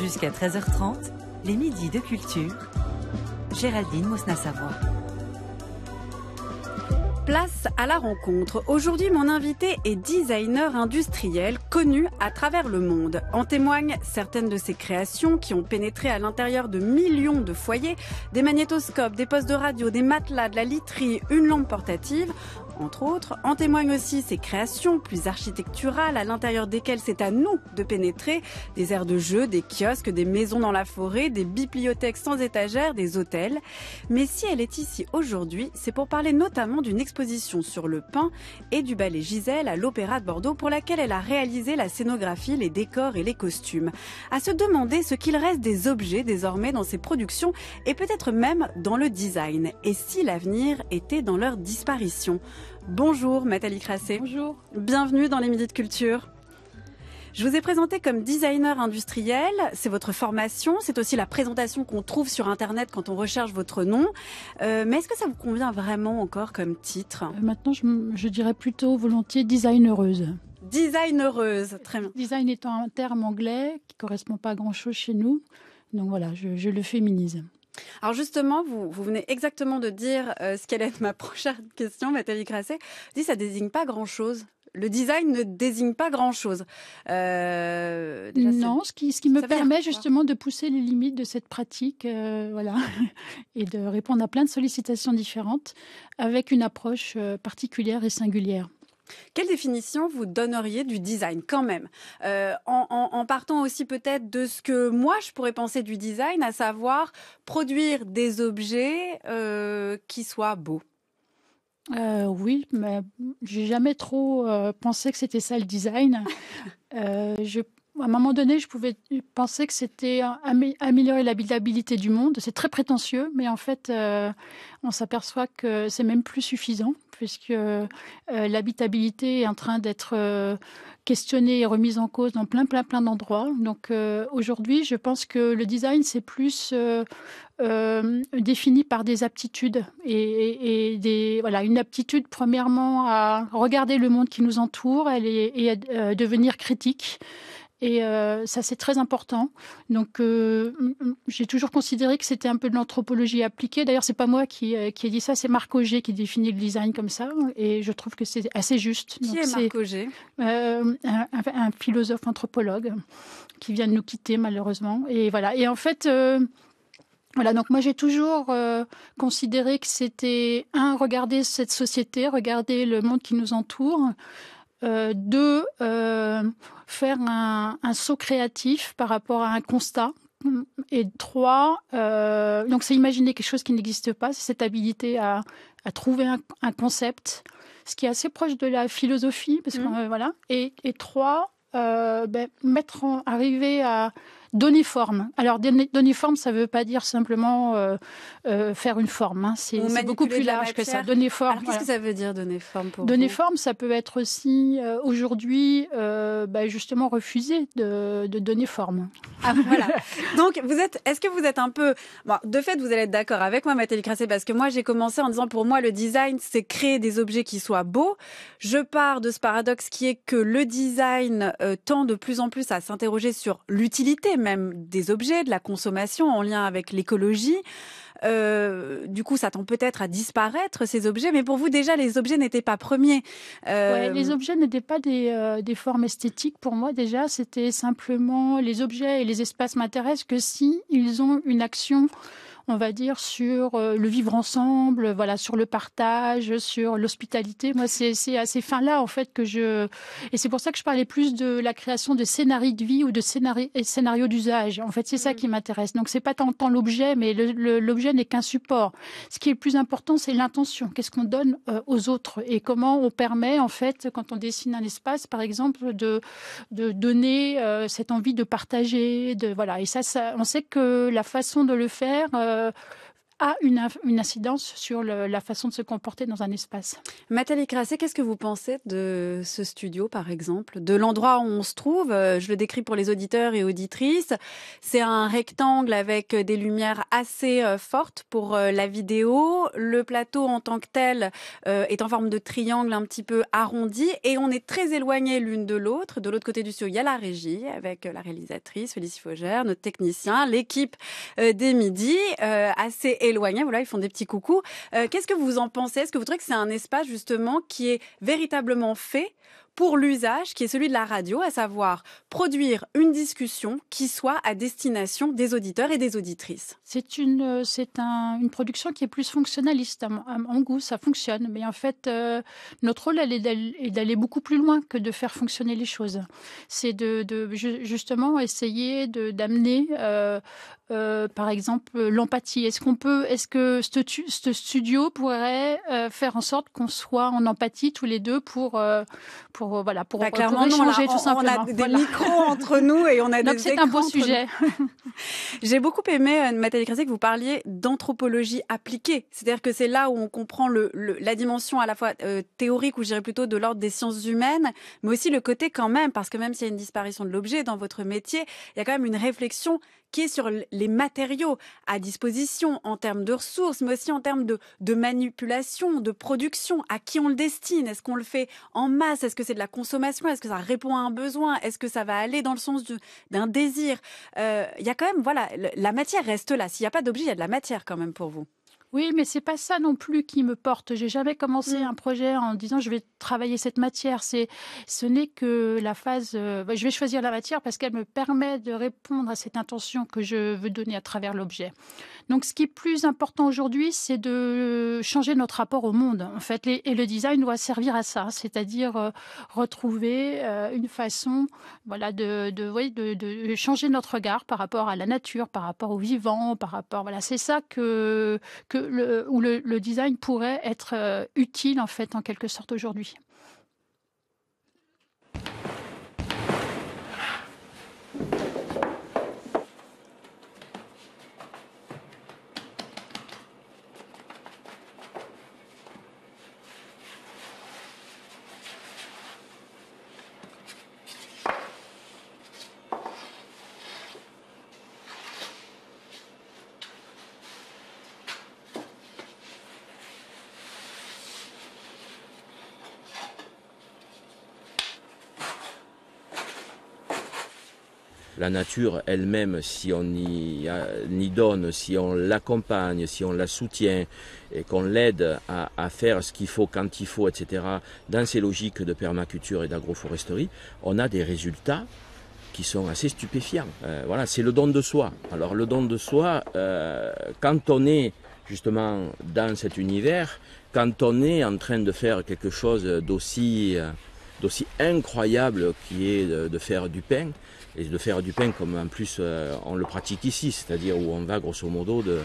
Jusqu'à 13h30, les midis de culture. Géraldine Mosna-Savoie. Place à la rencontre. Aujourd'hui, mon invité est designer industriel connu à travers le monde. En témoignent certaines de ses créations qui ont pénétré à l'intérieur de millions de foyers, des magnétoscopes, des postes de radio, des matelas, de la literie, une lampe portative entre autres. En témoignent aussi ses créations plus architecturales, à l'intérieur desquelles c'est à nous de pénétrer. Des aires de jeu, des kiosques, des maisons dans la forêt, des bibliothèques sans étagères, des hôtels. Mais si elle est ici aujourd'hui, c'est pour parler notamment d'une exposition sur le pain et du ballet Gisèle à l'Opéra de Bordeaux pour laquelle elle a réalisé la scénographie, les décors et les costumes. À se demander ce qu'il reste des objets désormais dans ses productions et peut-être même dans le design et si l'avenir était dans leur disparition. Bonjour Nathalie Crassé. Bonjour. Bienvenue dans les Midi de Culture. Je vous ai présenté comme designer industriel, c'est votre formation, c'est aussi la présentation qu'on trouve sur Internet quand on recherche votre nom. Euh, mais est-ce que ça vous convient vraiment encore comme titre euh, Maintenant, je, dirais plutôt volontiers Design heureuse, très bien. Design étant un terme anglais qui correspond pas à grand-chose chez nous. Donc voilà, je le féminise. Alors justement, vous, venez exactement de dire euh, ce qu'elle est ma prochaine question, Nathalie Grasset. Dit ça désigne pas grand-chose. Le design ne désigne pas grand-chose. Euh, non, ce qui, me permet justement de pousser les limites de cette pratique, euh, voilà, et de répondre à plein de sollicitations différentes avec une approche particulière et singulière. Quelle définition vous donneriez du design quand même euh, en, partant aussi peut-être de ce que moi je pourrais penser du design, à savoir produire des objets euh, qui soient beaux. Euh, oui, mais j'ai jamais trop pensé que c'était ça le design. je à un moment donné, je pouvais penser que c'était améliorer l'habitabilité du monde. C'est très prétentieux, mais en fait, euh, on s'aperçoit que c'est même plus suffisant, puisque euh, l'habitabilité est en train d'être euh, questionnée et remise en cause dans plein, plein, plein d'endroits. Donc aujourd'hui, je pense que le design, c'est plus défini par des aptitudes et, des voilà une aptitude premièrement à regarder le monde qui nous entoure, elle et à devenir critique. Et euh, ça, c'est très important. Donc, euh, j'ai toujours considéré que c'était un peu de l'anthropologie appliquée. D'ailleurs, c'est pas moi qui, euh, qui ai dit ça, c'est Marc Auger qui définit le design comme ça. Et je trouve que c'est assez juste. Qui Donc, est, Marc Auger un, philosophe anthropologue qui vient de nous quitter, malheureusement. Et voilà. Et en fait. Voilà, donc moi j'ai toujours considéré que c'était un regarder cette société, regarder le monde qui nous entoure, euh, de euh, faire un, saut créatif par rapport à un constat. Et trois, euh, donc c'est imaginer quelque chose qui n'existe pas, c'est cette habilité à, trouver un, concept, ce qui est assez proche de la philosophie, parce que mmh. voilà. Et, et trois, ben, mettre en, arriver à, Donner forme. Alors donner forme, ça ne veut pas dire simplement euh, euh, faire une forme. Hein. C'est beaucoup plus large que ça. Donner forme. Qu'est-ce que ça veut dire donner forme Donner forme, ça peut être aussi euh, aujourd'hui bah, justement refuser de, donner forme. Ah, voilà. Donc vous êtes, est-ce que vous êtes un peu, de fait, vous allez être d'accord avec moi, Mathilde Crasset, parce que moi j'ai commencé en disant pour moi le design, c'est créer des objets qui soient beaux. Je pars de ce paradoxe qui est que le design tend de plus en plus à s'interroger sur l'utilité même des objets, de la consommation en lien avec l'écologie. Euh, du coup, ça tend peut-être à disparaître ces objets, mais pour vous déjà, les objets n'étaient pas premiers. Euh, les objets n'étaient pas euh, des, formes esthétiques pour moi déjà. C'était simplement les objets et les espaces m'intéressent que si ils ont une action on va dire, sur euh, le vivre ensemble, voilà, sur le partage, sur l'hospitalité. Moi, c'est à ces fins-là, en fait, que je... Et c'est pour ça que je parlais plus de la création de scénarios de vie ou de scénarios d'usage. En fait, c'est ça mm. qui m'intéresse. Donc, c'est pas tant, l'objet, mais l'objet n'est qu'un support. Ce qui est le plus important, c'est l'intention. Qu'est-ce qu'on donne euh, aux autres et comment on permet, en fait, quand on dessine un espace, par exemple, de, de donner euh, cette envie de partager, de voilà. Et ça, on sait que la façon de le faire euh, a une, incidence sur la façon de se comporter dans un espace. Mathalie qu'est-ce que vous pensez de ce studio, par exemple De l'endroit où on se trouve euh, Je le décris pour les auditeurs et auditrices. C'est un rectangle avec des lumières assez euh, fortes pour euh, la vidéo. Le plateau en tant que tel est en forme de triangle un petit peu arrondi et on est très éloignés l'une de l'autre. De l'autre côté du studio, il y a la régie avec la réalisatrice Félicie Faugère, notre technicien, l'équipe des midis, assez éloignés. Voilà, ils font des petits coucous. Euh, qu'est-ce que vous en pensez Est-ce que vous trouvez que c'est un espace justement qui est véritablement fait pour l'usage qui est celui de la radio, à savoir produire une discussion qui soit à destination des auditeurs et des auditrices. C'est une, euh, c'est un, une production qui est plus fonctionnaliste En goût, ça fonctionne. Mais en fait, euh, notre rôle est d'aller beaucoup plus loin que de faire fonctionner les choses. C'est de, justement essayer de, d'amener, euh, par exemple, l'empathie. Est-ce qu'on peut, est-ce que ce, ce studio pourrait faire en sorte qu'on soit en empathie tous les deux pour, pour euh, voilà pour, bah, clairement, tout simplement. On a des micros entre nous et on a Donc c'est un beau sujet. J'ai beaucoup aimé Mathilde euh, Crissé, que vous parliez d'anthropologie appliquée, c'est-à-dire que c'est là où on comprend le, la dimension à la fois euh, théorique ou j'irais plutôt de l'ordre des sciences humaines, mais aussi le côté quand même parce que même s'il y a une disparition de l'objet dans votre métier, il y a quand même une réflexion sur les matériaux à disposition en termes de ressources, mais aussi en termes de, manipulation, de production. À qui on le destine Est-ce qu'on le fait en masse Est-ce que c'est de la consommation Est-ce que ça répond à un besoin Est-ce que ça va aller dans le sens d'un désir euh, Il y a quand même, voilà, la matière reste là. S'il n'y a pas d'objet, il y a de la matière quand même pour vous. Oui, mais c'est pas ça non plus qui me porte. J'ai jamais commencé mm. un projet en disant je vais travailler cette matière. C'est, ce n'est que la phase. Euh, je vais choisir la matière parce qu'elle me permet de répondre à cette intention que je veux donner à travers l'objet. Donc, ce qui est plus important aujourd'hui, c'est de changer notre rapport au monde. En fait, et le design doit servir à ça, c'est-à-dire euh, retrouver euh, une façon, voilà, de changer notre regard par rapport à la nature, par rapport au vivant, par rapport, voilà, c'est ça que où le, le design pourrait être euh, utile en fait en quelque sorte aujourd'hui. la nature elle-même, si on y, donne, si on l'accompagne, si on la soutient et qu'on l'aide à, faire ce qu'il faut quand il faut, etc., dans ces logiques de permaculture et d'agroforesterie, on a des résultats qui sont assez stupéfiants. Euh, voilà, c'est le don de soi. Alors le don de soi, euh, quand on est justement dans cet univers, quand on est en train de faire quelque chose d'aussi euh, aussi incroyable qui est de, faire du pain, et de faire du pain comme en plus euh, on le pratique ici, c'est-à-dire où on va grosso modo de,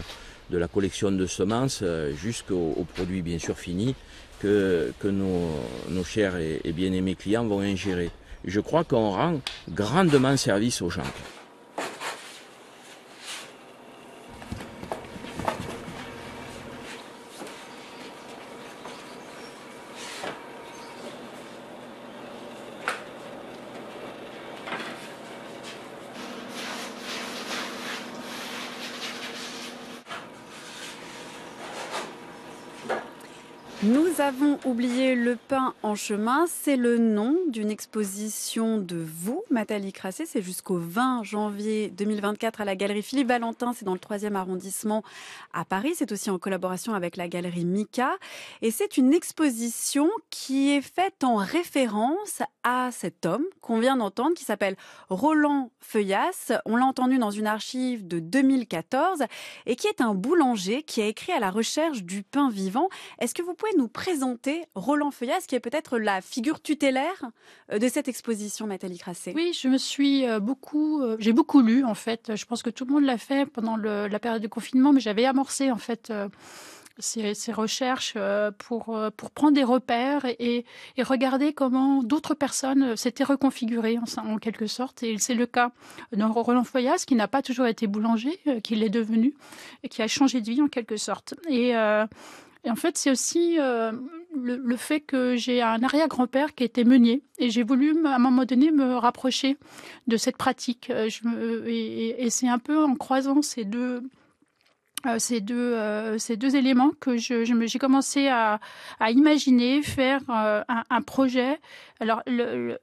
la collection de semences euh, jusqu'au produits bien sûr fini que, que nos, chers et bien-aimés clients vont ingérer. Je crois qu'on rend grandement service aux gens. Nous avons oublié le pain en chemin, c'est le nom d'une exposition de vous, Nathalie Crassé, c'est jusqu'au 20 janvier 2024 à la galerie Philippe Valentin, c'est dans le 3 arrondissement à Paris, c'est aussi en collaboration avec la galerie Mika et c'est une exposition qui est faite en référence à cet homme qu'on vient d'entendre, qui s'appelle Roland Feuillas, On l'a entendu dans une archive de 2014 et qui est un boulanger qui a écrit à la recherche du pain vivant. Est-ce que vous pouvez nous présenter Roland Feuillas, qui est peut-être la figure tutélaire euh, de cette exposition, Nathalie Crassé Oui, je me suis euh, beaucoup, euh, j'ai beaucoup lu en fait. Je pense que tout le monde l'a fait pendant la période de confinement, mais j'avais amorcé en fait ces recherches euh, pour, euh, pour prendre des repères et, et regarder comment d'autres personnes euh, s'étaient reconfigurées en, quelque sorte. Et c'est le cas de Roland Foyas, qui n'a pas toujours été boulanger, qui l'est devenu, et qui a changé de vie en quelque sorte. Et, en fait, c'est aussi le, fait que j'ai un arrière-grand-père qui était meunier et j'ai voulu à un moment donné me rapprocher de cette pratique. Je et c'est un peu en croisant ces deux euh, ces deux, euh, ces deux éléments que je, j'ai commencé à, imaginer faire euh, un, projet. Alors, le,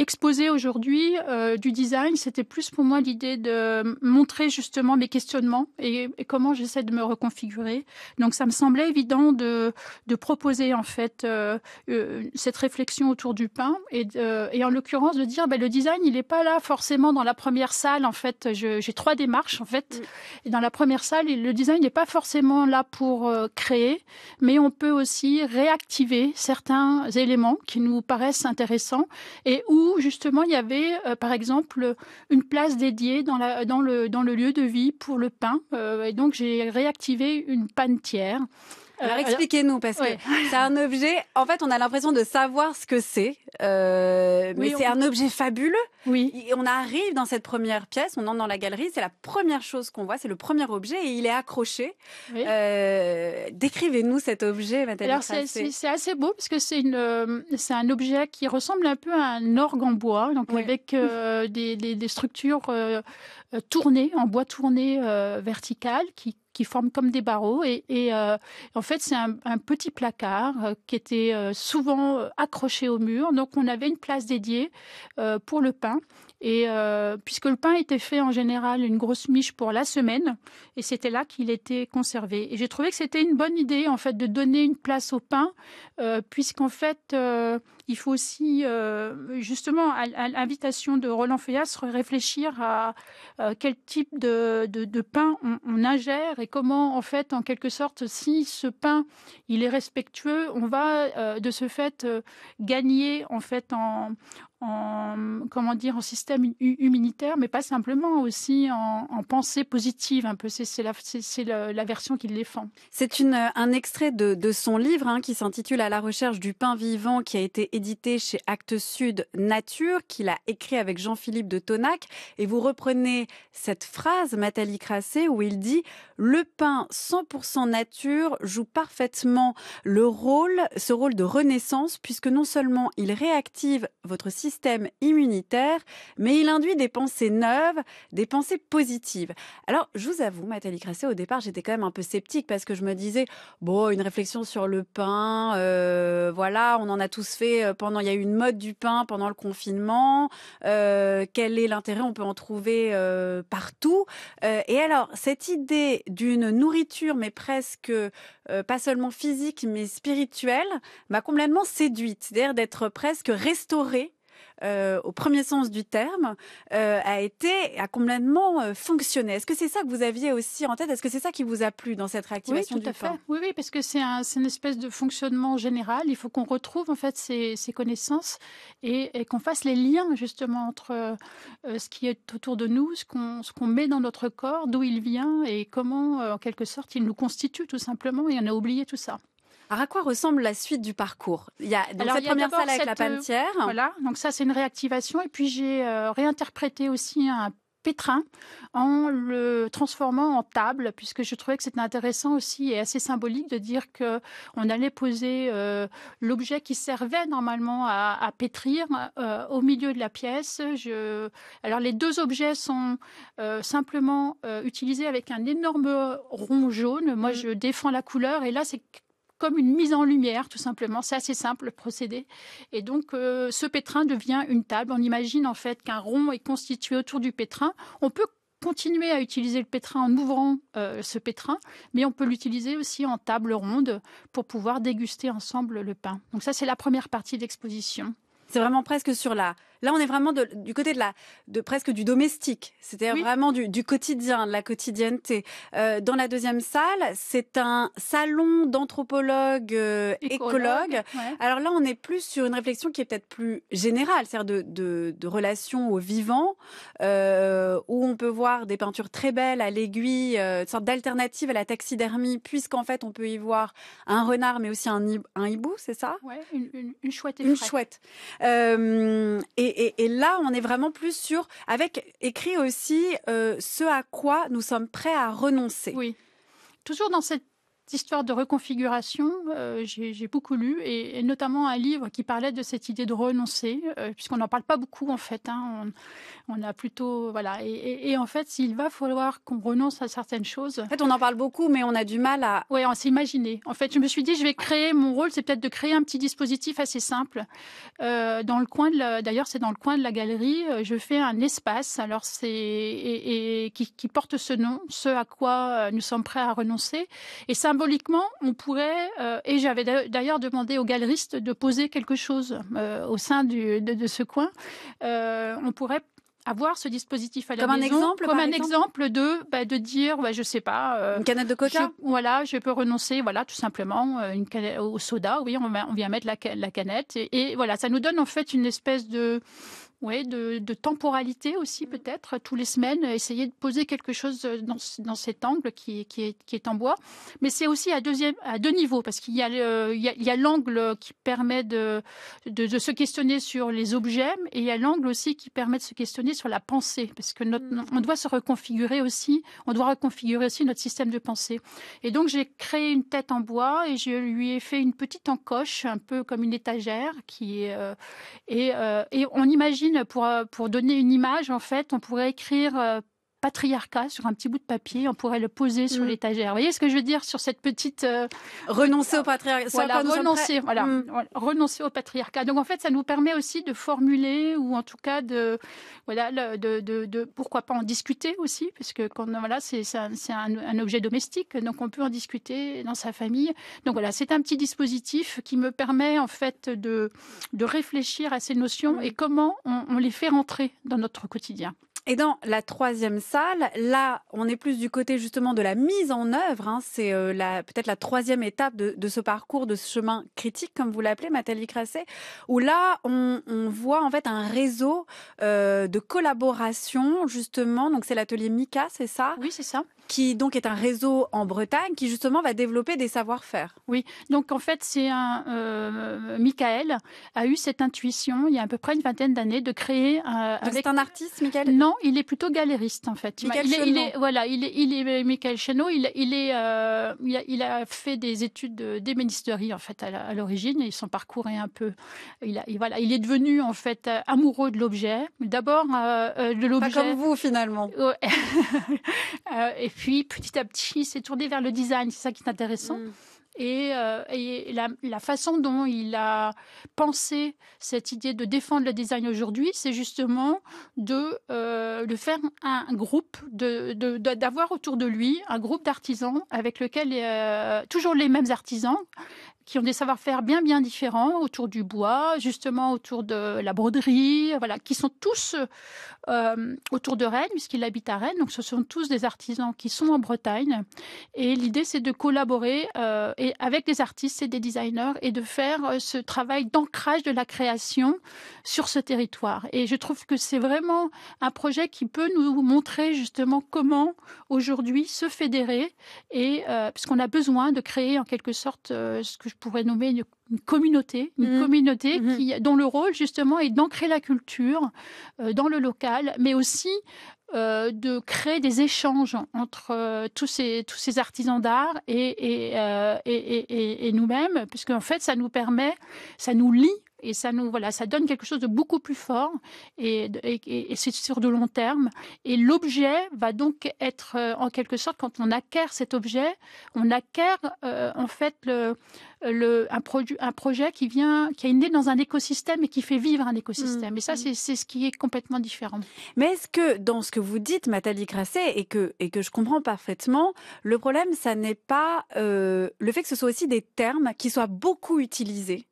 exposé aujourd'hui euh, du design, c'était plus pour moi l'idée de montrer justement mes questionnements et, comment j'essaie de me reconfigurer. Donc ça me semblait évident de, proposer en fait euh, euh, cette réflexion autour du pain et, et en l'occurrence de dire ben, le design il n'est pas là forcément dans la première salle. En fait, j'ai trois démarches en fait. Et dans la première salle, le design n'est pas forcément là pour créer, mais on peut aussi réactiver certains éléments qui nous paraissent intéressants et où justement il y avait euh, par exemple une place dédiée dans, le, lieu de vie pour le pain. Euh, et donc j'ai réactivé une panetière alors expliquez-nous parce que c'est un objet. En fait, on a l'impression de savoir ce que c'est, euh, mais c'est un objet fabuleux. Oui. on arrive dans cette première pièce, on entre dans la galerie, c'est la première chose qu'on voit, c'est le premier objet et il est accroché. Euh, décrivez-nous cet objet, Mathilde. Alors c'est assez beau parce que c'est une euh, c'est un objet qui ressemble un peu à un orgue en bois, donc avec des, des, structures tournées en bois tourné vertical qui qui forment comme des barreaux. Et, euh, en fait, c'est un, petit placard euh, qui était euh, souvent accroché au mur. Donc, on avait une place dédiée pour le pain. Et puisque le pain était fait en général une grosse miche pour la semaine, et c'était là qu'il était conservé. Et j'ai trouvé que c'était une bonne idée en fait de donner une place au pain, puisqu'en fait il faut aussi, euh, justement, à, l'invitation de Roland Feuillas, réfléchir à euh, quel type de, pain on, ingère et comment, en fait, en quelque sorte, si ce pain il est respectueux, on va euh, de ce fait gagner en fait en, en comment dire en système humanitaire, mais pas simplement aussi en, pensée positive. Un peu, c'est la, la, version qu'il défend. C'est un extrait de, son livre hein, qui s'intitule À la recherche du pain vivant, qui a été édité chez Actes Sud Nature, qu'il a écrit avec Jean-Philippe de Tonac. Et vous reprenez cette phrase, Nathalie Crassé, où il dit le pain 100% nature joue parfaitement le rôle, ce rôle de renaissance, puisque non seulement il réactive votre système système immunitaire, mais il induit des pensées neuves, des pensées positives. Alors, je vous avoue, Mathalie Crasset, au départ, j'étais quand même un peu sceptique parce que je me disais, bon, une réflexion sur le pain, euh, voilà, on en a tous fait euh, pendant, il y a eu une mode du pain pendant le confinement, euh, quel est l'intérêt, on peut en trouver partout. et alors, cette idée d'une nourriture, mais presque pas seulement physique, mais spirituelle, m'a complètement séduite, c'est-à-dire d'être presque restaurée euh, au premier sens du terme, euh, a été, a complètement euh, fonctionné. Est-ce que c'est ça que vous aviez aussi en tête Est-ce que c'est ça qui vous a plu dans cette réactivation oui, tout à fait. Oui, parce que c'est une espèce de fonctionnement général. Il faut qu'on retrouve en fait ces, connaissances et, qu'on fasse les liens justement entre ce qui est autour de nous, ce qu'on met dans notre corps, d'où il vient et comment, en quelque sorte, il nous constitue tout simplement. Et on a oublié tout ça. Alors à quoi ressemble la suite du parcours Il y a cette première salle avec la euh, panthère. voilà, donc ça c'est une réactivation et puis j'ai euh, réinterprété aussi un pétrin en le transformant en table puisque je trouvais que c'était intéressant aussi et assez symbolique de dire que on allait poser euh, l'objet qui servait normalement à, pétrir au milieu de la pièce. Je... Alors les deux objets sont simplement utilisés avec un énorme rond jaune. Moi, mm. je défends la couleur et là, c'est comme une mise en lumière, tout simplement. C'est assez simple le procédé. Et donc, euh, ce pétrin devient une table. On imagine en fait qu'un rond est constitué autour du pétrin. On peut continuer à utiliser le pétrin en ouvrant euh, ce pétrin, mais on peut l'utiliser aussi en table ronde pour pouvoir déguster ensemble le pain. Donc ça, c'est la première partie de l'exposition. C'est vraiment presque sur la Là, on est vraiment du côté de la, de presque du domestique, C'était vraiment du, quotidien, de la quotidienneté. Euh, dans la deuxième salle, c'est un salon d'anthropologues euh, écologues. Écologue. Alors là, on est plus sur une réflexion qui est peut-être plus générale, c'est-à-dire de, relations relation au vivant, euh, où on peut voir des peintures très belles à l'aiguille, une sorte d'alternative à la taxidermie, puisqu'en fait, on peut y voir un renard, mais aussi un, hibou, c'est ça Oui, une, chouette. une chouette. et et, là, on est vraiment plus sûr avec écrit aussi, euh, ce à quoi nous sommes prêts à renoncer. Oui toujours dans cette histoire de reconfiguration, euh, j'ai beaucoup lu, et, notamment un livre qui parlait de cette idée de renoncer, euh, puisqu'on n'en parle pas beaucoup en fait. Hein. on, a plutôt voilà, et, en fait, s'il va falloir qu'on renonce à certaines choses. En fait, on en parle beaucoup, mais on a du mal à. Oui, on s'imaginer. En fait, je me suis dit, je vais créer mon rôle, c'est peut-être de créer un petit dispositif assez simple euh, dans le coin D'ailleurs, c'est dans le coin de la galerie. Je fais un espace. Alors c'est et, qui, qui porte ce nom, ce à quoi nous sommes prêts à renoncer, et ça symboliquement, on pourrait, euh, et j'avais d'ailleurs demandé aux galeristes de poser quelque chose euh, au sein de, ce coin, euh, on pourrait avoir ce dispositif à la comme un exemple, comme un exemple, de bah, de dire je bah, je sais pas une canette de coca voilà je peux renoncer voilà tout simplement une au soda oui on, on vient mettre la, la canette et, voilà ça nous donne en fait une espèce de oui, de, temporalité aussi mmh. peut-être, tous les semaines, essayer de poser quelque chose euh, dans, cet angle qui, est, qui, est, en bois. Mais c'est aussi à, deuxième, à deux niveaux, parce qu'il y a l'angle qui permet de, de, se questionner sur les objets, et il y a l'angle aussi qui permet de se questionner sur la pensée, parce que mmh. on doit se reconfigurer aussi, on doit reconfigurer aussi notre système de pensée. Et donc j'ai créé une tête en bois et je lui ai fait une petite encoche, un peu comme une étagère, qui euh, euh, et on imagine euh, pour donner une image, en fait, on pourrait écrire euh, patriarcat sur un petit bout de papier, on pourrait le poser sur mm. l'étagère. Vous voyez ce que je veux dire sur cette petite euh, renoncer au patriarcat. Voilà, renoncer, mm. voilà, renoncer au patriarcat. Donc en fait, ça nous permet aussi de formuler ou en tout cas de voilà de, pourquoi pas en discuter aussi, parce quand voilà c'est un, un, objet domestique, donc on peut en discuter dans sa famille. Donc voilà, c'est un petit dispositif qui me permet en fait de de réfléchir à ces notions mm. et comment on les fait rentrer dans notre quotidien. Et dans la troisième salle, là, on est plus du côté justement de la mise en œuvre. Hein. c'est euh, peut-être la troisième étape de, ce parcours, de ce chemin critique, comme vous l'appelez, Nathalie Crasset, où là, on, voit en fait un réseau euh, de collaboration, justement. Donc c'est l'atelier Mika, c'est ça Oui, c'est ça qui donc est un réseau en Bretagne qui justement va développer des savoir-faire. Oui, donc en fait, c'est un. Euh, Michael a eu cette intuition il y a à peu près une vingtaine d'années de créer. Euh, avec... un artiste, Michael Non, il est plutôt galériste en fait. Michael il, est, il est, voilà, il est, il est Michael Cheneau, il, est, euh, il, a, il, fait des études ministéries en fait à l'origine et son parcours est un peu. Il, voilà, il est devenu en fait amoureux de l'objet. D'abord de l'objet. Pas comme vous finalement. et puis petit à petit, il s'est tourné vers le design, c'est ça qui est intéressant. Mm. Et, euh, la, façon dont il a pensé cette idée de défendre le design aujourd'hui, c'est justement de le euh, faire un groupe, d'avoir de, autour de lui un groupe d'artisans avec lequel euh, toujours les mêmes artisans qui ont des savoir-faire bien bien différents autour du bois, justement autour de la broderie, voilà, qui sont tous euh, autour de Rennes puisqu'ils habitent à Rennes. Donc ce sont tous des artisans qui sont en Bretagne et l'idée c'est de collaborer euh, et avec des artistes et des designers et de faire euh, ce travail d'ancrage de la création sur ce territoire. Et je trouve que c'est vraiment un projet qui peut nous montrer justement comment aujourd'hui se fédérer et puisqu'on a besoin de créer en quelque sorte ce que je pourrais nommer une, communauté, une mmh. communauté mmh. Qui, dont le rôle justement est d'ancrer la culture euh, dans le local, mais aussi euh, de créer des échanges entre euh, tous, ces, tous ces artisans d'art et, et nous-mêmes, puisque en fait, ça nous permet, ça nous lie et ça nous voilà, ça donne quelque chose de beaucoup plus fort et, c'est sur de long terme. Et l'objet va donc être euh, en quelque sorte quand on acquiert cet objet, on acquiert euh, en fait le, le, un, produit, un projet qui vient, qui est né dans un écosystème et qui fait vivre un écosystème. Mmh, et ça, mmh. c'est ce qui est complètement différent. Mais est-ce que dans ce que vous dites, Nathalie Grasset, et que et que je comprends parfaitement, le problème, ça n'est pas euh, le fait que ce soit aussi des termes qui soient beaucoup utilisés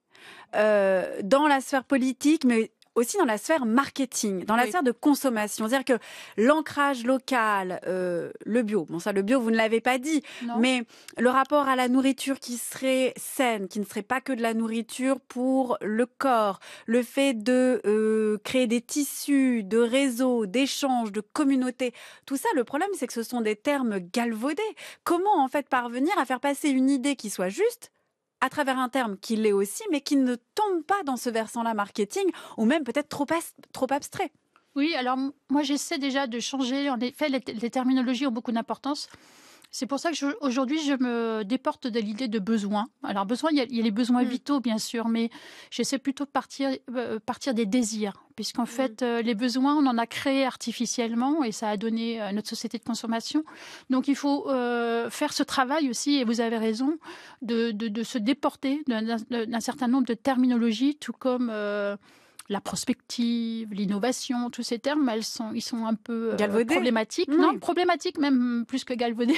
euh, dans la sphère politique, mais aussi dans la sphère marketing, dans la sphère de consommation. C'est-à-dire que l'ancrage local, euh, le bio, bon ça le bio vous ne l'avez pas dit, mais le rapport à la nourriture qui serait saine, qui ne serait pas que de la nourriture pour le corps, le fait de euh, créer des tissus, de réseaux, d'échanges, de communautés, tout ça, le problème c'est que ce sont des termes galvaudés. Comment en fait parvenir à faire passer une idée qui soit juste à travers un terme qui l'est aussi, mais qui ne tombe pas dans ce versant-là marketing, ou même peut-être trop, abstrait. Oui, alors moi j'essaie déjà de changer. En effet, les terminologies ont beaucoup d'importance. C'est pour ça que aujourd'hui je me déporte de l'idée de besoin. Alors besoin, il y, a, les besoins mm. vitaux bien sûr, mais j'essaie plutôt de partir, euh, partir des désirs, puisqu'en mm. fait euh, les besoins on en a créé artificiellement et ça a donné euh, notre société de consommation. Donc il faut faire ce travail aussi, et vous avez raison, de se déporter d'un certain nombre de terminologies, tout comme la prospective, l'innovation, tous ces termes, elles sont, ils sont un peu euh, problématiques. Non, problématiques même plus que galvaudés.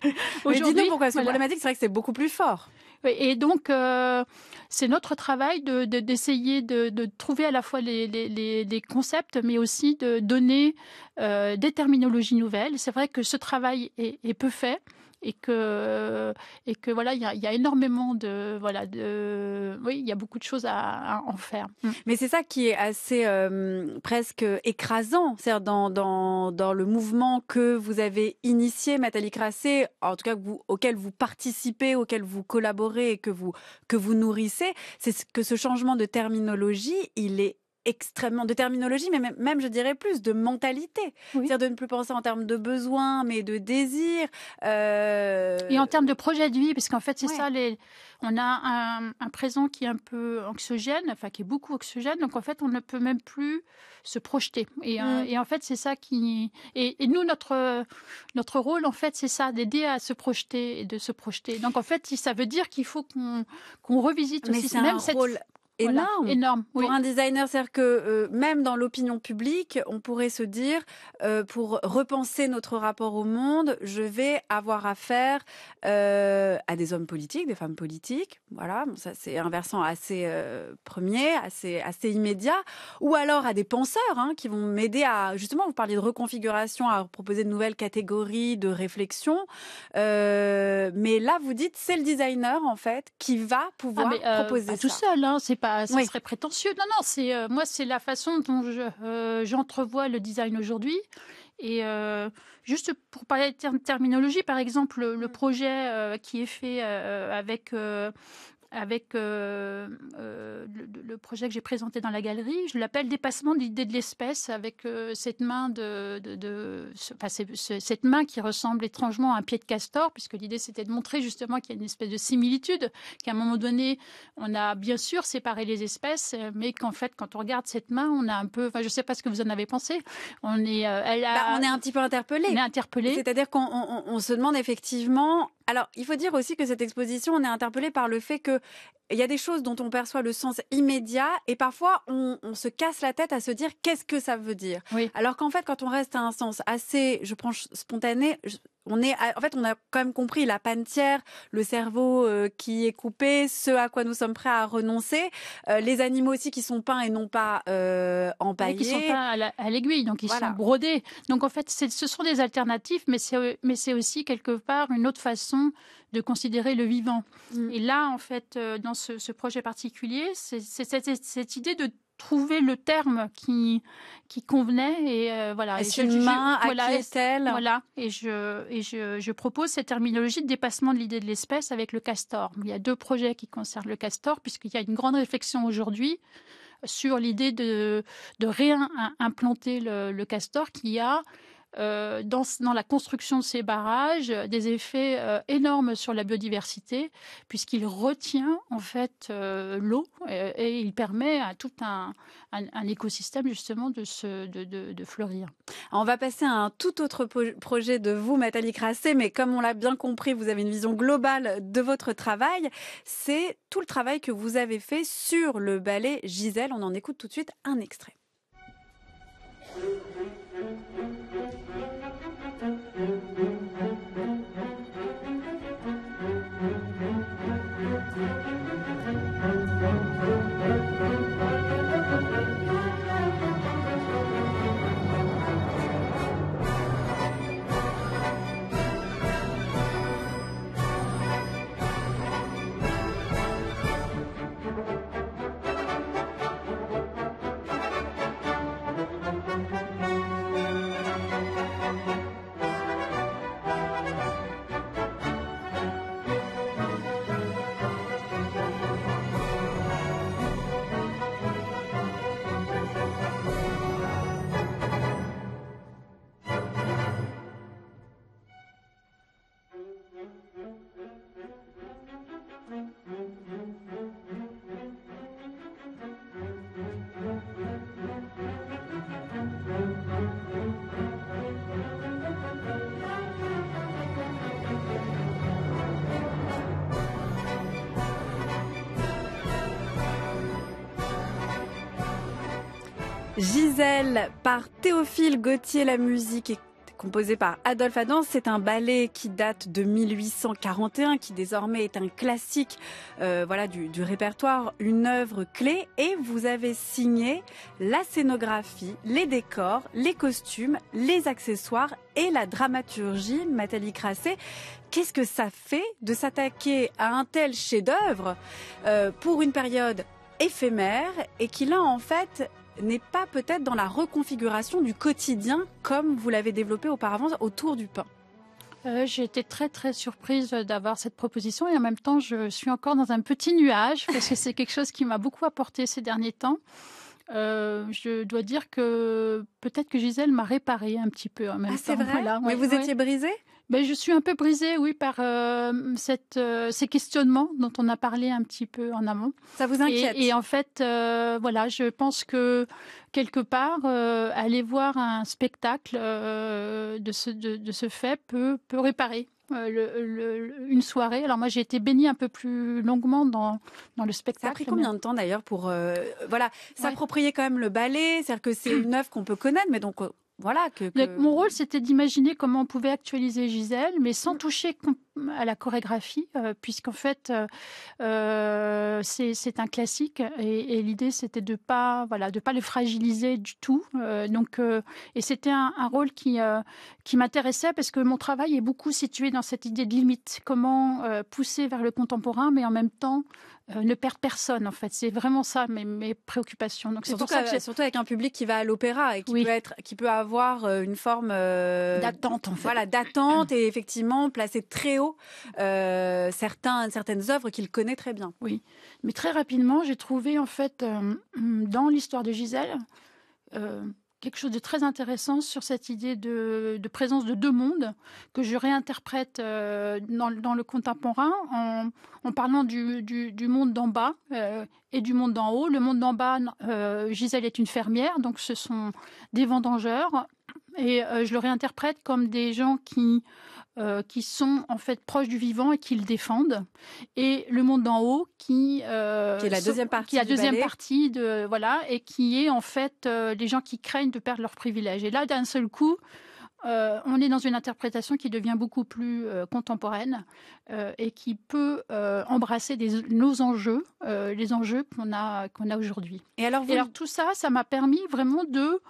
Mais dis-nous pourquoi c'est problématique, c'est vrai que c'est beaucoup plus fort. Et donc, euh, c'est notre travail d'essayer de, trouver à la fois les, concepts, mais aussi de donner euh, des terminologies nouvelles. C'est vrai que ce travail est peu fait et que et que voilà, il y a, énormément de voilà de oui, il y a beaucoup de choses à, en faire. Mmh. Mm. Mais c'est ça qui est assez euh, presque écrasant, cest dans, dans dans le mouvement que vous avez initié, Nathalie Crassé, en tout cas vous, auquel vous participez, auquel vous collaborez et que vous que vous nourrissez, c'est que ce changement de terminologie, il est extrêmement de terminologie, mais même, je dirais plus de mentalité. C'est-à-dire de ne plus penser en termes de besoins, mais de désirs. Euh, et en termes de projet de vie, parce qu'en fait, c'est ça, on a un, présent qui est un peu anxiogène, enfin qui est beaucoup oxygène, donc en fait, on ne peut même plus se projeter. Et, euh, mm. en fait, c'est ça qui... Et, nous, notre, notre rôle, en fait, c'est ça, d'aider à se projeter et de se projeter. Donc en fait, ça veut dire qu'il faut qu'on qu'on revisite mais même un cette énorme, pour un designer. C'est-à-dire que euh, même dans l'opinion publique, on pourrait se dire, euh, pour repenser notre rapport au monde, je vais avoir affaire euh, à des hommes politiques, des femmes politiques. Voilà, ça c'est un versant assez premier, assez assez immédiat, ou alors à des penseurs hein, qui vont m'aider à justement. Vous parliez de reconfiguration, à proposer de nouvelles catégories de réflexion. mais là, vous dites, c'est le designer en fait qui va ah, pouvoir proposer tout seul. Hein, c'est ce serait prétentieux. Non, non, c'est euh, moi, c'est la façon dont euh, j'entrevois le design aujourd'hui. Et euh, juste pour parler de terminologie, par exemple, le mm. projet qui est fait avec avec euh, euh, le, projet que j'ai présenté dans la galerie. Je l'appelle dépassement de l'idée de l'espèce avec euh, cette main de, cette main qui ressemble étrangement à un pied de castor, puisque l'idée c'était de montrer justement qu'il y a une espèce de similitude, qu'à un moment donné on a bien sûr séparé les espèces, mais qu'en fait quand on regarde cette main, on a un peu, enfin je sais pas ce que vous en avez pensé, on est, elle a... Bah, on est un petit peu interpellé. On est interpellé. C'est-à-dire qu'on se demande effectivement alors, il faut dire aussi que cette exposition, on est interpellé par le fait qu'il y a des choses dont on perçoit le sens immédiat et parfois on, se casse la tête à se dire qu'est-ce que ça veut dire. Oui. Alors qu'en fait, quand on reste à un sens assez, je prends, spontané, on est, en fait, on a quand même compris la panthère, le cerveau euh, qui est coupé, ce à quoi nous sommes prêts à renoncer, euh, les animaux aussi qui sont peints et non pas euh, empaillés, qui sont peints à l'aiguille, donc ils sont brodés. Donc en fait, ce sont des alternatives, mais c'est aussi quelque part une autre façon de considérer le vivant. Mm. Et là, en fait, euh, dans ce, projet particulier, c'est cette idée de trouver le terme qui qui convenait et euh, voilà. Est-ce je, à qui est-elle Voilà et je et je, propose cette terminologie de dépassement de l'idée de l'espèce avec le castor. Il y a deux projets qui concernent le castor puisqu'il y a une grande réflexion aujourd'hui sur l'idée de de réimplanter le, le castor qui a euh, dans, dans, la construction de ces barrages euh, des effets euh, énormes sur la biodiversité, puisqu'il retient en fait l'eau et, il permet à tout un, écosystème justement de, de, fleurir. On va passer à un tout autre projet de vous, Nathalie Crassé, mais comme on l'a bien compris, vous avez une vision globale de votre travail. C'est tout le travail que vous avez fait sur le ballet Gisèle. On en écoute tout de suite un extrait. Thank you. Gisèle par Théophile Gauthier. La musique est composée par Adolphe Adam. C'est un ballet qui date de 1841, qui désormais est un classique euh, voilà, du, répertoire, une œuvre clé. Et vous avez signé la scénographie, les décors, les costumes, les accessoires et la dramaturgie, Nathalie Crasset. Qu'est-ce que ça fait de s'attaquer à un tel chef-d'œuvre euh, pour une période éphémère et qui l'a en fait n'est pas peut-être dans la reconfiguration du quotidien comme vous l'avez développé auparavant autour du pain. Euh, j'ai été très très surprise d'avoir cette proposition et en même temps je suis encore dans un petit nuage parce que c'est quelque chose qui m'a beaucoup apporté ces derniers temps. Euh, je dois dire que peut-être que Gisèle m'a réparé un petit peu en ah, C'est vrai. Voilà, mais vous étiez brisée ben, je suis un peu brisée, oui, par euh, cette, euh, ces questionnements dont on a parlé un petit peu en amont. Ça vous inquiète Et, en fait, euh, voilà, je pense que quelque part, aller voir un spectacle de, ce, de, ce fait peut, peut réparer. une soirée. Alors moi j'ai été bénie un peu plus longuement dans le spectacle. Ça a pris combien de temps d'ailleurs pour voilà s'approprier quand même le ballet, c'est-à-dire que c'est une œuvre qu'on peut connaître, mais donc voilà que, Mon rôle, c'était d'imaginer comment on pouvait actualiser Gisèle, mais sans mm. toucher à la chorégraphie, euh, puisqu'en fait, euh, euh, c'est un classique, et, l'idée, c'était de pas, voilà, de pas le fragiliser du tout. donc, et c'était un, un, rôle qui qui m'intéressait parce que mon travail est beaucoup situé dans cette idée de limite, comment pousser vers le contemporain, mais en même temps euh, ne perd personne, en fait. C'est vraiment ça mes, mes préoccupations. Donc, surtout, surtout avec un public qui va à l'opéra et qui, peut être, qui peut avoir euh, une forme euh, d'attente, en fait. Voilà, d'attente et effectivement placer très haut certains, certaines œuvres qu'il connaît très bien. Oui, mais très rapidement, j'ai trouvé, en fait, dans l'histoire de Gisèle, quelque chose de très intéressant sur cette idée de, présence de deux mondes que je réinterprète euh, dans, le contemporain en, parlant du, monde d'en bas euh, et du monde d'en haut. Le monde d'en bas, euh, Gisèle est une fermière, donc ce sont des vendangeurs et je le réinterprète comme des gens qui euh, qui sont en fait proches du vivant et qui le défendent, et le monde d'en haut qui, euh, qui est la deuxième partie, la deuxième partie de voilà et qui est en fait euh, les gens qui craignent de perdre leurs privilèges. Et là, d'un seul coup. on est dans une interprétation qui devient beaucoup plus contemporaine et qui peut embrasser nos enjeux, les enjeux qu'on a qu'on a aujourd'hui. et alors tout ça, ça m'a permis vraiment de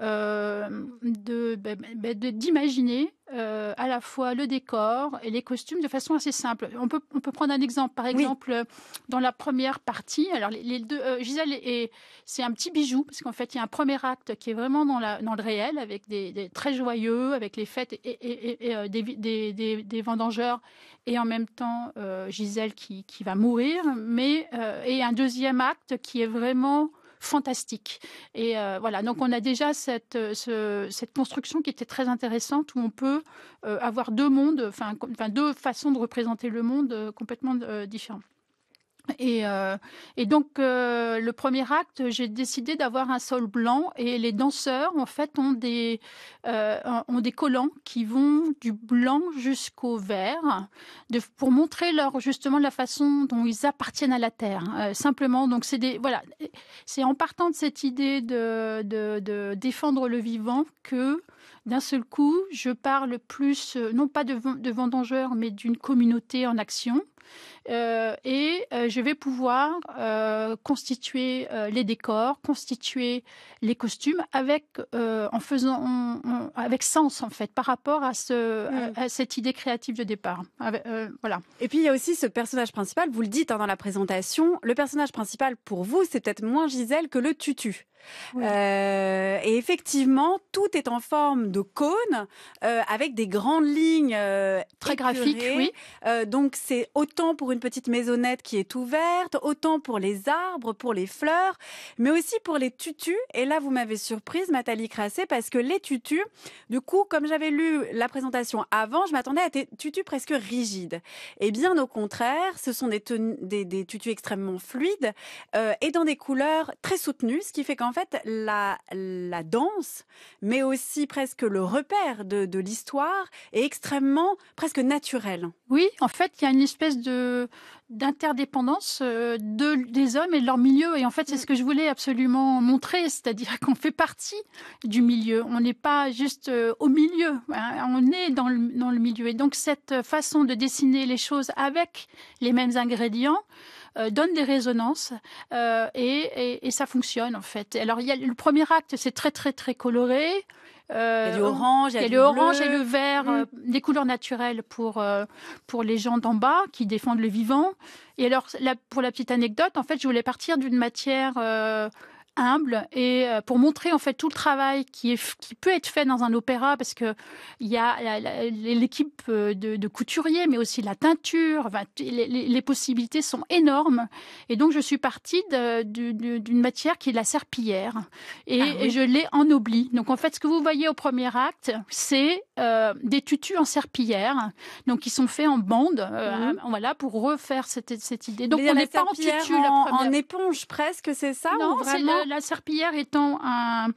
euh, ben, ben, ben, de, d'imaginer euh, à la fois le décor et les costumes de façon assez simple. On peut, on peut prendre un exemple. Par exemple, euh, dans la première partie, alors les, deux, Gisèle, et, c'est un petit bijou, parce qu'en fait, il y a un premier acte qui est vraiment dans, la, dans le réel, avec des, très joyeux, avec les fêtes et, des, des, des, vendangeurs, et en même temps, Gisèle qui, qui va mourir, mais, et un deuxième acte qui est vraiment fantastique. Et euh, voilà, donc on a déjà euh, cette, construction qui était très intéressante où on peut euh, avoir deux mondes, enfin deux façons de représenter le monde complètement différentes. Euh, et, donc, euh, le premier acte, j'ai décidé d'avoir un sol blanc et les danseurs, en fait, ont des, euh, ont des collants qui vont du blanc jusqu'au vert pour montrer leur, justement la façon dont ils appartiennent à la terre. Hein. simplement, donc, c'est en partant de cette idée de, défendre le vivant que d'un seul coup, je parle plus, non pas de vendangeurs, mais d'une communauté en action. Euh, et euh, je vais pouvoir euh, constituer les décors, constituer les costumes avec en faisant avec sens en fait par rapport à ce mm. cette idée créative de départ. voilà. Et puis il y a aussi ce personnage principal. Vous le dites hein, dans la présentation, le personnage principal pour vous c'est peut-être moins Gisèle que le tutu. et effectivement, tout est en forme de cône avec des grandes lignes très graphiques. Oui. donc c'est autant pour une petite maisonnette qui est ouverte, autant pour les arbres, pour les fleurs, mais aussi pour les tutus. Et là, vous m'avez surprise, Nathalie Crassé, parce que les tutus, du coup, comme j'avais lu la présentation avant, je m'attendais à des tutus presque rigides. Et bien au contraire, ce sont des, tutus extrêmement fluides euh, et dans des couleurs très soutenues, ce qui fait qu'en fait, la, danse, mais aussi presque le repère de l'histoire, est extrêmement, presque naturelle. Oui, en fait, il y a une espèce d'interdépendance euh, des hommes et de leur milieu. Et en fait, c'est mm. ce que je voulais absolument montrer, c'est-à-dire qu'on fait partie du milieu. On n'est pas juste euh, au milieu, hein, on est dans le, milieu. Et donc, cette façon de dessiner les choses avec les mêmes ingrédients, euh, donne des résonances et, ça fonctionne en fait. Alors le premier acte, c'est très très très coloré, euh, il orange, il y orange et le vert, des mm. euh, couleurs naturelles pour, euh, pour les gens d'en bas qui défendent le vivant. Et alors, pour la petite anecdote, en fait, je voulais partir d'une matière humble et euh, pour montrer en fait tout le travail qui, est, qui peut être fait dans un opéra parce que il y a l'équipe euh, de, de, couturiers mais aussi la teinture les, possibilités sont énormes et donc je suis partie d'une matière qui est la serpillière et, ah je l'ai oubli donc en fait ce que vous voyez au premier acte c'est euh, des tutus en serpillière donc qui sont faits en bande mmh. voilà pour refaire cette, cette idée donc on n'est pas en tutu la première... en éponge presque c'est ça ou vraiment euh, la, serpillière étant un,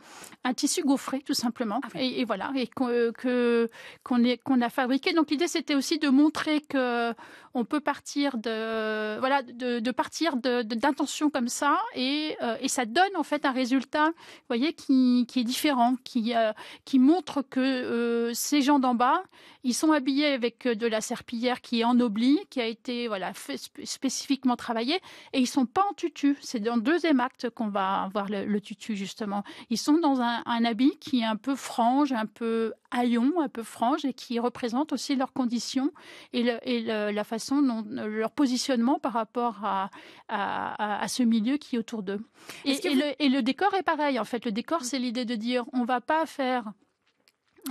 tissu gaufré, tout simplement. Ah et, voilà, et qu'on a fabriqué. Donc l'idée, c'était aussi de montrer que on peut partir de voilà de, partir d'intentions comme ça euh, et, ça donne en fait un résultat, voyez, qui, est différent, qui euh, qui montre que euh, ces gens d'en bas, ils sont habillés avec de la serpillière qui est ennoblie, qui a été voilà spécifiquement travaillée, et ils sont pas en tutu. C'est dans le deuxième acte qu'on va voir le, tutu justement. Ils sont dans un, habit qui est un peu frange, un peu haillon, un peu frange, et qui représente aussi leurs conditions et, la façon euh, leur positionnement par rapport à, ce milieu qui est autour d'eux. Et, le, et le décor est pareil, en fait. Le décor, c'est l'idée de dire, on va pas faire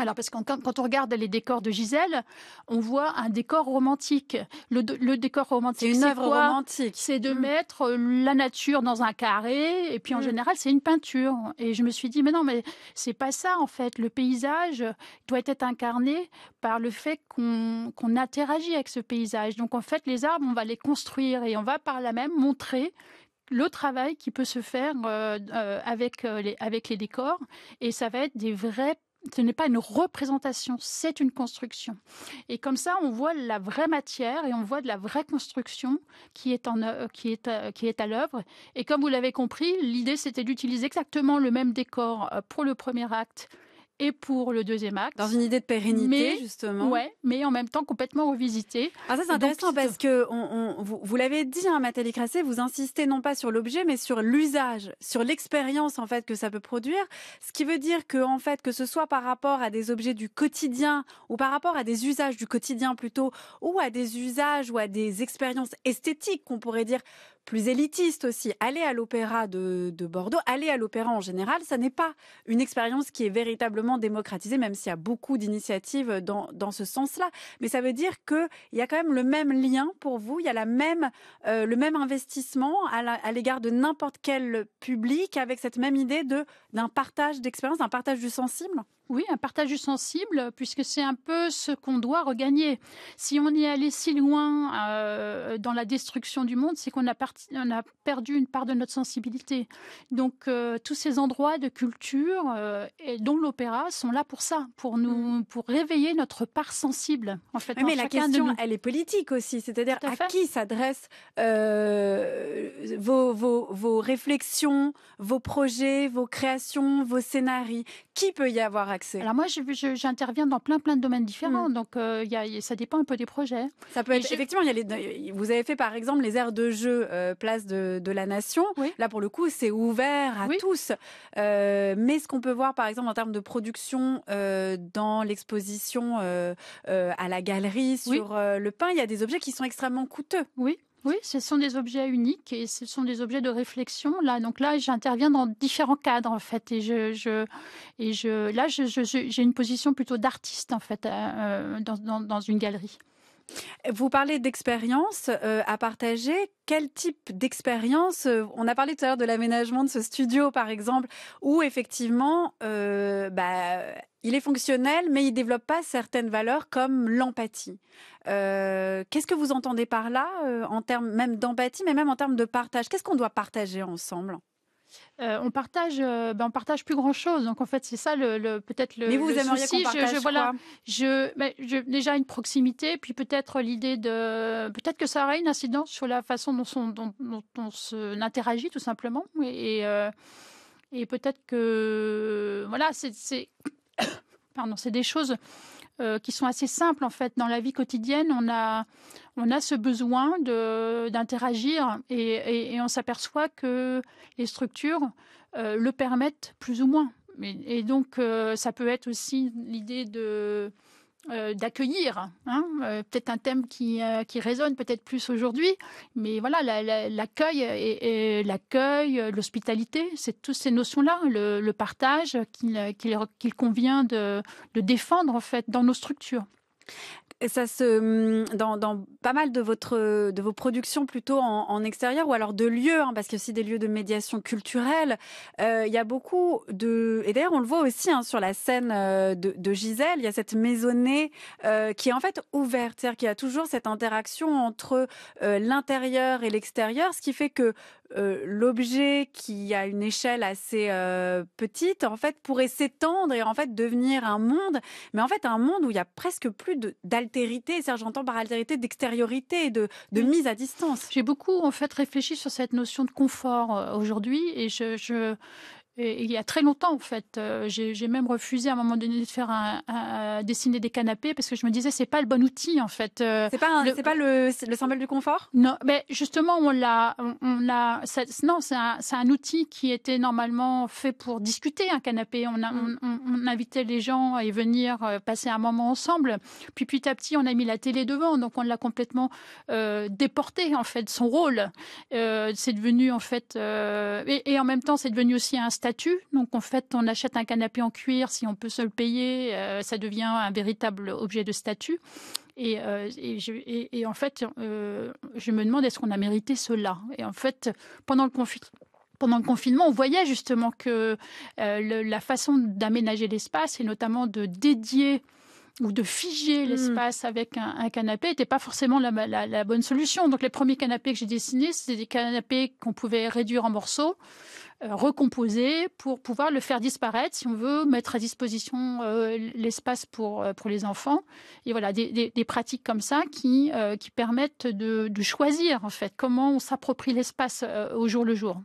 alors parce que quand on regarde les décors de Gisèle, on voit un décor romantique. Le, décor romantique, c'est quoi C'est de mm. mettre euh, la nature dans un carré, et puis en mm. général, c'est une peinture. Et je me suis dit, mais non, mais c'est pas ça en fait. Le paysage doit être incarné par le fait qu'on interagit avec ce paysage. Donc en fait, les arbres, on va les construire et on va par là même montrer le travail qui peut se faire euh, euh, avec, les, avec les décors et ça va être des vrais ce n'est pas une représentation, c'est une construction. Et comme ça, on voit la vraie matière et on voit de la vraie construction qui est, euh, qui euh, à l'œuvre. Et comme vous l'avez compris, l'idée, c'était d'utiliser exactement le même décor euh, pour le premier acte et pour le deuxième acte. Dans une idée de pérennité, justement. Ouais, mais en même temps complètement revisité. Ah ça c'est intéressant parce que vous, l'avez dit, hein, Crassé, vous insistez non pas sur l'objet, mais sur l'usage, sur l'expérience en fait que ça peut produire. Ce qui veut dire que en fait que ce soit par rapport à des objets du quotidien ou par rapport à des usages du quotidien plutôt, ou à des usages ou à des expériences esthétiques qu'on pourrait dire plus élitiste aussi. Aller à l'opéra de, Bordeaux, aller à l'opéra en général, ça n'est pas une expérience qui est véritablement démocratisée, même s'il y a beaucoup d'initiatives dans, ce sens-là. Mais ça veut dire qu'il y a quand même le même lien pour vous, il y a euh, le même investissement à l'égard de n'importe quel public avec cette même idée d'un partage d'expérience, d'un partage du sensible. Oui, un partage du sensible, puisque c'est un peu ce qu'on doit regagner. Si on est allé si loin euh, dans la destruction du monde, c'est qu'on a, perdu une part de notre sensibilité. Donc euh, tous ces endroits de culture, euh, et dont l'opéra, sont là pour ça, pour mm. nous, pour réveiller notre part sensible. En fait, mais la question, elle est politique aussi, c'est-à-dire à, qui s'adressent vos, vos réflexions, vos projets, vos créations, vos scénarios qui peut y avoir accès Alors moi, j'interviens dans plein plein de domaines différents, mm. donc euh, ça dépend un peu des projets. Ça peut être, effectivement, les, vous avez fait par exemple les aires de jeu euh, Place de, la Nation. Là, pour le coup, c'est ouvert à tous. Euh, mais ce qu'on peut voir, par exemple, en termes de production dans l'exposition à la galerie sur le pain, il y a des objets qui sont extrêmement coûteux. Oui. Oui, ce sont des objets uniques et ce sont des objets de réflexion. Là, donc là, j'interviens dans différents cadres en fait, et je, et je là, j'ai une position plutôt d'artiste en fait euh, euh, dans une galerie. Vous parlez d'expérience euh, à partager. Quel type d'expérience euh, On a parlé tout à l'heure de l'aménagement de ce studio, par exemple, où effectivement, euh, bah, il est fonctionnel, mais il développe pas certaines valeurs comme l'empathie. Qu'est-ce que vous entendez par là, en termes même d'empathie, mais même en termes de partage Qu'est-ce qu'on doit partager ensemble euh, on partage, euh, ben, on partage plus grand chose. Donc en fait, c'est ça peut-être le. Mais vous, aimeriez je, voilà, ben, je, déjà une proximité, puis peut-être l'idée de, peut-être que ça aurait une incidence sur la façon dont, on, se, interagit tout simplement, et, et euh, peut-être que voilà, c'est, pardon, c'est des choses euh, qui sont assez simples en fait dans la vie quotidienne. On a on a ce besoin d'interagir et, et, on s'aperçoit que les structures euh, le permettent plus ou moins. et donc euh, ça peut être aussi l'idée de euh, d'accueillir. Hein, euh, peut-être un thème euh, qui, résonne peut-être plus aujourd'hui, mais voilà, l'accueil et, l'accueil, l'hospitalité, c'est toutes ces notions-là, le, partage qu'il convient de, de défendre en fait dans nos structures ça se hum, dans, pas mal de votre de vos productions plutôt en, extérieur ou alors de lieux hein, parce que y aussi des lieux de médiation culturelle euh, il y a beaucoup de et d'ailleurs on le voit aussi hein, sur la scène euh, de, Gisèle il y a cette maisonnée euh, qui est en fait ouverte c'est-à-dire qu'il y a toujours cette interaction entre l'intérieur et l'extérieur ce qui fait que euh, l'objet qui a une échelle assez euh, petite, en fait, pourrait s'étendre et en fait devenir un monde, mais en fait un monde où il y a presque plus d'altérité. cest j'entends par altérité d'extériorité, de, de mmh. mise à distance. J'ai beaucoup en fait réfléchi sur cette notion de confort euh, aujourd'hui et je il y a très longtemps, en fait, euh, j'ai même refusé à un moment donné de faire un, dessiner des canapés parce que je me disais c'est pas le bon outil, en fait. Euh, c'est pas, le, symbole du confort. Non, mais justement, on l'a, on, l'a. Non, c'est un, outil qui était normalement fait pour discuter un canapé. On, mm. on, invitait les gens à y venir euh, passer un moment ensemble. Puis petit à petit, on a mis la télé devant, donc on l'a complètement déporté, en fait, son rôle. c'est devenu en fait, et, et, en même temps, c'est devenu aussi un statut. Donc en fait, on achète un canapé en cuir si on peut se le payer, euh, ça devient un véritable objet de statut. Euh, et, en fait, euh, je me demande est-ce qu'on a mérité cela. Et en fait, pendant le conflit pendant le confinement, on voyait justement que la façon d'aménager l'espace et notamment de dédier ou de figer hmm. l'espace avec un, canapé n'était pas forcément la, la, bonne solution. Donc les premiers canapés que j'ai dessinés, c'était des canapés qu'on pouvait réduire en morceaux, euh, recomposer pour pouvoir le faire disparaître si on veut mettre à disposition euh, l'espace pour euh, pour les enfants et voilà des, des, pratiques comme ça qui qui permettent de, de choisir en fait comment on s'approprie l'espace au jour le jour.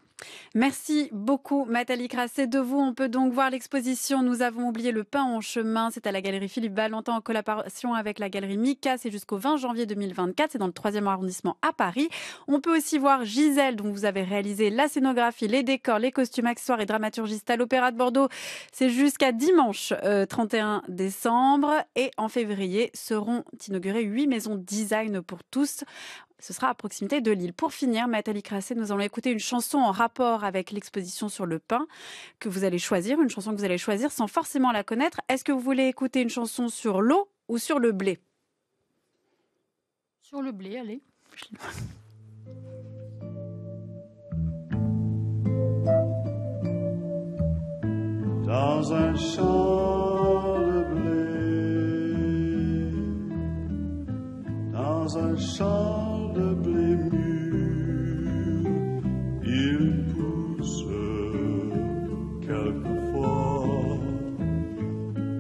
Merci beaucoup, Nathalie Crasset. De vous, on peut donc voir l'exposition Nous avons oublié le pain en chemin. C'est à la galerie Philippe Valentin en collaboration avec la galerie Mika. C'est jusqu'au 20 janvier 2024. C'est dans le 3e arrondissement à Paris. On peut aussi voir Gisèle, dont vous avez réalisé la scénographie, les décors, les costumes accessoires et dramaturgistes à l'Opéra de Bordeaux. C'est jusqu'à dimanche 31 euh, décembre. Et en février seront inaugurées huit maisons design pour tous ce sera à proximité de Lille. Pour finir, Nathalie Crasset, nous allons écouter une chanson en rapport avec l'exposition sur le pain que vous allez choisir, une chanson que vous allez choisir sans forcément la connaître. Est-ce que vous voulez écouter une chanson sur l'eau ou sur le blé Sur le blé, allez. dans un champ de blé, dans un champ de blé mûr, il pousse quelquefois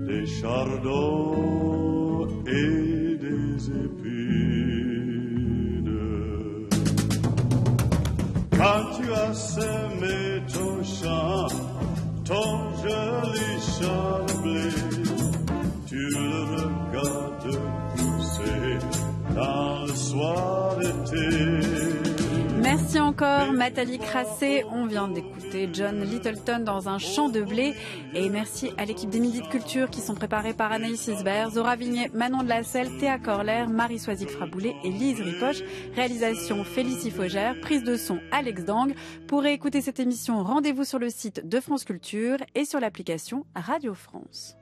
des chardons et des épines. Quand tu as semé ton champ, ton joli char blé, tu le regardes pousser dans le soir d'été. Merci encore, Nathalie Crassé. On vient d'écouter. C'était John Littleton dans un champ de blé. Et merci à l'équipe des Midi de Culture qui sont préparés par Anaïs Isbert, Zora Vignet, Manon de la Selle, Théa Corler, Marie-Soisic Fraboulet et Lise Ripoche. Réalisation Félicie Faugère, prise de son Alex Dang. Pour écouter cette émission, rendez-vous sur le site de France Culture et sur l'application Radio France.